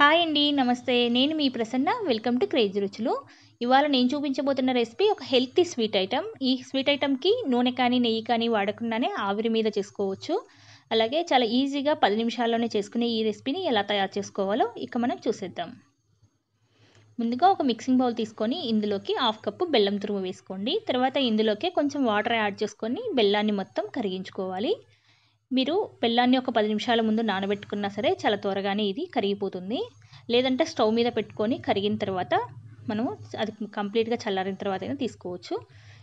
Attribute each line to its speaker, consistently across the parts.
Speaker 1: hi అండి నమస్తే నేను మీ Prasanna welcome to craze Ruchulu ఇవాళ నేను చూపించబోతున్న రెసిపీ ఒక హెల్తీ స్వీట్ ఐటమ్ ఈ స్వీట్ ఐటమ్కి నూనె కానీ నెయ్యి కానీ వాడకుండానే ఆవిరి మీద చేసుకోవచ్చు అలాగే చాలా ఈజీగా పది నిమిషాల్లోనే చేసుకునే ఈ రెసిపీని ఎలా తయారు చేసుకోవాలో ఇక మనం చూసేద్దాం ముందుగా ఒక మిక్సింగ్ బౌల్ తీసుకొని ఇందులోకి హాఫ్ కప్పు బెల్లం తురుము వేసుకోండి తర్వాత ఇందులోకి కొంచెం వాటర్ యాడ్ చేసుకొని బెల్లాన్ని మొత్తం కరిగించుకోవాలి మీరు బెల్లాన్ని ఒక పది నిమిషాల ముందు నానబెట్టుకున్నా సరే చాలా త్వరగానే ఇది కరిగిపోతుంది లేదంటే స్టవ్ మీద పెట్టుకొని కరిగిన తర్వాత మనం అది కంప్లీట్గా చల్లారిన తర్వాత అయినా తీసుకోవచ్చు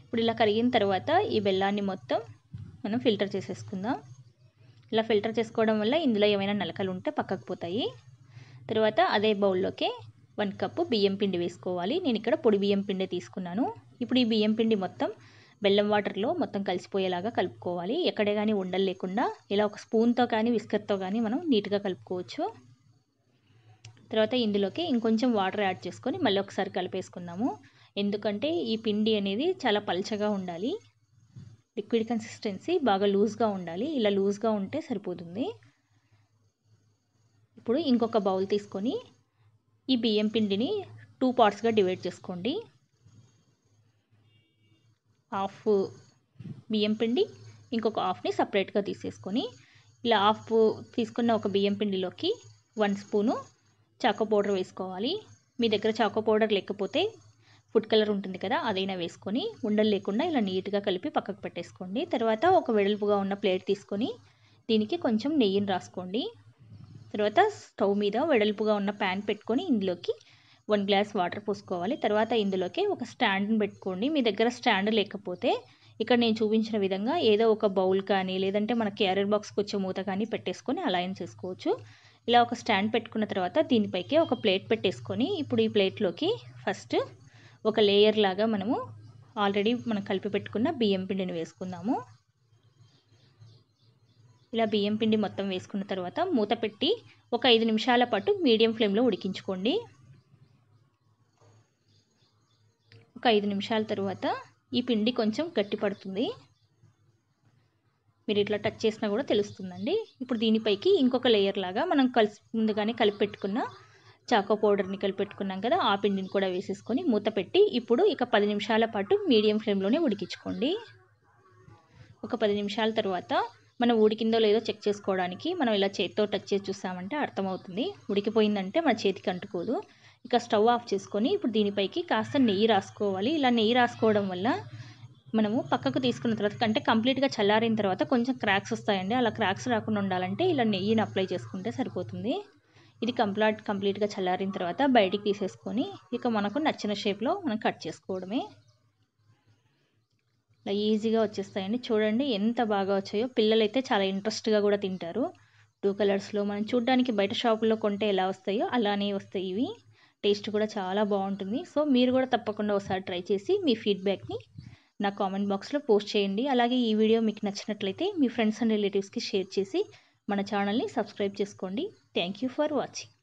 Speaker 1: ఇప్పుడు ఇలా కరిగిన తర్వాత ఈ బెల్లాన్ని మొత్తం మనం ఫిల్టర్ చేసేసుకుందాం ఇలా ఫిల్టర్ చేసుకోవడం వల్ల ఇందులో ఏమైనా నలకలు ఉంటే పక్కకు పోతాయి తర్వాత అదే బౌల్లోకి వన్ కప్పు బియ్యం పిండి వేసుకోవాలి నేను ఇక్కడ పొడి బియ్యం పిండి తీసుకున్నాను ఇప్పుడు ఈ బియ్యం పిండి మొత్తం బెల్లం వాటర్లో మొత్తం కలిసిపోయేలాగా కలుపుకోవాలి ఎక్కడే కానీ ఉండలు లేకుండా ఇలా ఒక స్పూన్తో కానీ విస్కర్తో కానీ మనం నీట్గా కలుపుకోవచ్చు తర్వాత ఇందులోకి ఇంకొంచెం వాటర్ యాడ్ చేసుకొని మళ్ళీ ఒకసారి కలిపేసుకుందాము ఎందుకంటే ఈ పిండి అనేది చాలా పలచగా ఉండాలి లిక్విడ్ కన్సిస్టెన్సీ బాగా లూజ్గా ఉండాలి ఇలా లూజ్గా ఉంటే సరిపోతుంది ఇప్పుడు ఇంకొక బౌల్ తీసుకొని ఈ బియ్యం పిండిని టూ పార్ట్స్గా డివైడ్ చేసుకోండి హాఫ్ బియ్యం పిండి ఇంకొక హాఫ్ని సపరేట్గా తీసేసుకొని ఇలా హాఫ్ తీసుకున్న ఒక బియ్యం పిండిలోకి వన్ స్పూను చాకో పౌడర్ వేసుకోవాలి మీ దగ్గర చాకో పౌడర్ లేకపోతే ఫుడ్ కలర్ ఉంటుంది కదా అదైనా వేసుకొని ఉండలు లేకుండా ఇలా నీట్గా కలిపి పక్కకు పెట్టేసుకోండి తర్వాత ఒక వెడల్పుగా ఉన్న ప్లేట్ తీసుకొని దీనికి కొంచెం నెయ్యిని రాసుకోండి తర్వాత స్టవ్ మీద వెడల్పుగా ఉన్న ప్యాన్ పెట్టుకొని ఇందులోకి వన్ గ్లాస్ వాటర్ పోసుకోవాలి తర్వాత ఇందులోకి ఒక స్టాండ్ని పెట్టుకోండి మీ దగ్గర స్టాండ్ లేకపోతే ఇక్కడ నేను చూపించిన విధంగా ఏదో ఒక బౌల్ కానీ లేదంటే మన క్యారియర్ బాక్స్కి వచ్చే మూత కానీ పెట్టేసుకొని అలైన్ చేసుకోవచ్చు ఇలా ఒక స్టాండ్ పెట్టుకున్న తర్వాత దీనిపైకి ఒక ప్లేట్ పెట్టేసుకొని ఇప్పుడు ఈ ప్లేట్లోకి ఫస్ట్ ఒక లేయర్ లాగా మనము ఆల్రెడీ మనం కలిపి పెట్టుకున్న బియ్యం పిండిని వేసుకుందాము ఇలా బియ్యం పిండి మొత్తం వేసుకున్న తర్వాత మూత పెట్టి ఒక ఐదు నిమిషాల పాటు మీడియం ఫ్లేమ్లో ఉడికించుకోండి ఒక ఐదు నిమిషాల తర్వాత ఈ పిండి కొంచెం గట్టి పడుతుంది మీరు ఇట్లా టచ్ చేసినా కూడా తెలుస్తుందండి ఇప్పుడు దీనిపైకి ఇంకొక లేయర్ లాగా మనం కలిసి ముందుగానే కలిపి పెట్టుకున్న చాకో పౌడర్ని కలిపి పెట్టుకున్నాం కదా ఆ పిండిని కూడా వేసేసుకొని మూత పెట్టి ఇప్పుడు ఇక పది నిమిషాల పాటు మీడియం ఫ్లేమ్లోనే ఉడికించుకోండి ఒక పది నిమిషాల తర్వాత మనం ఉడికిందో లేదో చెక్ చేసుకోవడానికి మనం ఇలా చేతితో టచ్ చేసి చూసామంటే అర్థమవుతుంది ఉడికిపోయిందంటే మన చేతికి అంటుకోదు ఇక స్టవ్ ఆఫ్ చేసుకొని ఇప్పుడు దీనిపైకి కాస్త నెయ్యి రాసుకోవాలి ఇలా నెయ్యి రాసుకోవడం వల్ల మనము పక్కకు తీసుకున్న తర్వాత అంటే కంప్లీట్గా చల్లారిన తర్వాత కొంచెం క్రాక్స్ వస్తాయండి అలా క్రాక్స్ రాకుండా ఉండాలంటే ఇలా నెయ్యిని అప్లై చేసుకుంటే సరిపోతుంది ఇది కంప్లాట్ కంప్లీట్గా చల్లారిన తర్వాత బయటికి తీసేసుకొని ఇక మనకు నచ్చిన షేప్లో మనం కట్ చేసుకోవడమే ఇలా ఈజీగా వచ్చేస్తాయండి చూడండి ఎంత బాగా వచ్చాయో పిల్లలైతే చాలా ఇంట్రెస్ట్గా కూడా తింటారు టూ కలర్స్లో మనం చూడ్డానికి బయట షాపుల్లో కొంటే ఎలా వస్తాయో అలానే వస్తాయి ఇవి టేస్ట్ కూడా చాలా బాగుంటుంది సో మీరు కూడా తప్పకుండా ఒకసారి ట్రై చేసి మీ ఫీడ్బ్యాక్ని నా కామెంట్ బాక్స్లో పోస్ట్ చేయండి అలాగే ఈ వీడియో మీకు నచ్చినట్లయితే మీ ఫ్రెండ్స్ అండ్ రిలేటివ్స్కి షేర్ చేసి మన ఛానల్ని సబ్స్క్రైబ్ చేసుకోండి థ్యాంక్ యూ ఫర్ వాచింగ్